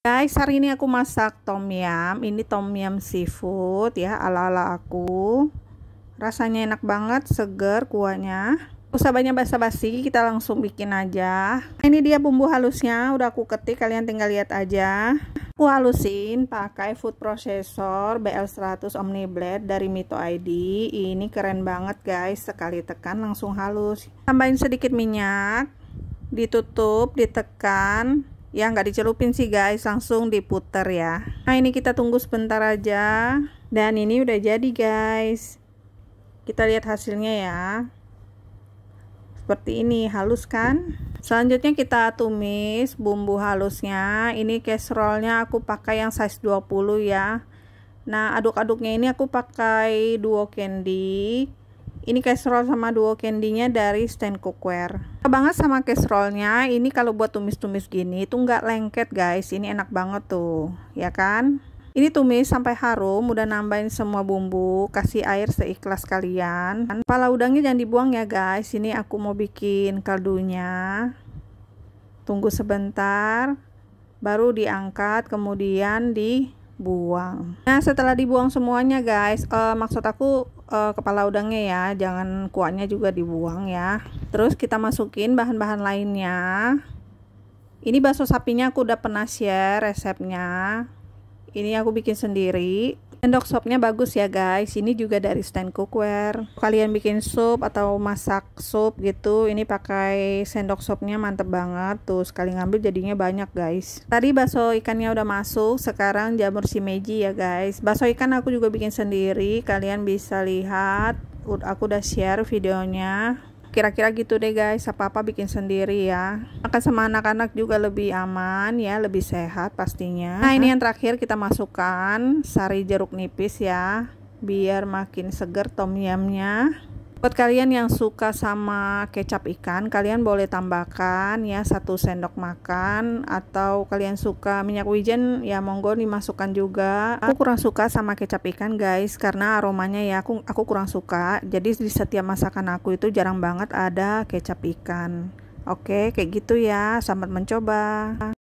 Guys, hari ini aku masak tom yam. Ini tom yam seafood ya, ala-ala aku. Rasanya enak banget, seger kuahnya. Usah banyak basa-basi, kita langsung bikin aja. Ini dia bumbu halusnya, udah aku ketik, kalian tinggal lihat aja. Aku halusin pakai food processor BL100 Omni Blade dari Mito ID. Ini keren banget guys, sekali tekan langsung halus. Tambahin sedikit minyak, ditutup, ditekan ya nggak dicelupin sih guys langsung diputer ya nah ini kita tunggu sebentar aja dan ini udah jadi guys kita lihat hasilnya ya seperti ini halus kan selanjutnya kita tumis bumbu halusnya ini casserolnya aku pakai yang size 20 ya nah aduk-aduknya ini aku pakai duo candy ini casserole sama duo candy-nya dari stand Cookware. Enak banget sama casserole-nya. Ini kalau buat tumis-tumis gini itu nggak lengket guys. Ini enak banget tuh, ya kan? Ini tumis sampai harum, udah nambahin semua bumbu, kasih air seikhlas kalian. Kepala udangnya jangan dibuang ya guys, ini aku mau bikin kaldunya. Tunggu sebentar, baru diangkat, kemudian dibuang. Nah setelah dibuang semuanya guys, uh, maksud aku uh, kepala udangnya ya jangan kuahnya juga dibuang ya terus kita masukin bahan-bahan lainnya ini bakso sapinya aku udah pernah share resepnya ini aku bikin sendiri Sendok sopnya bagus ya guys. Ini juga dari stand cookware. Kalian bikin sup atau masak sup gitu, ini pakai sendok sopnya mantep banget. Tuh sekali ngambil jadinya banyak guys. Tadi bakso ikannya udah masuk, sekarang jamur shimeji ya guys. Bakso ikan aku juga bikin sendiri. Kalian bisa lihat, aku udah share videonya kira-kira gitu deh guys apa-apa bikin sendiri ya akan sama anak-anak juga lebih aman ya lebih sehat pastinya nah ini yang terakhir kita masukkan sari jeruk nipis ya biar makin seger tom yamnya Buat kalian yang suka sama kecap ikan, kalian boleh tambahkan ya satu sendok makan atau kalian suka minyak wijen ya monggo dimasukkan juga. Aku kurang suka sama kecap ikan guys karena aromanya ya aku aku kurang suka. Jadi di setiap masakan aku itu jarang banget ada kecap ikan. Oke, kayak gitu ya. Selamat mencoba.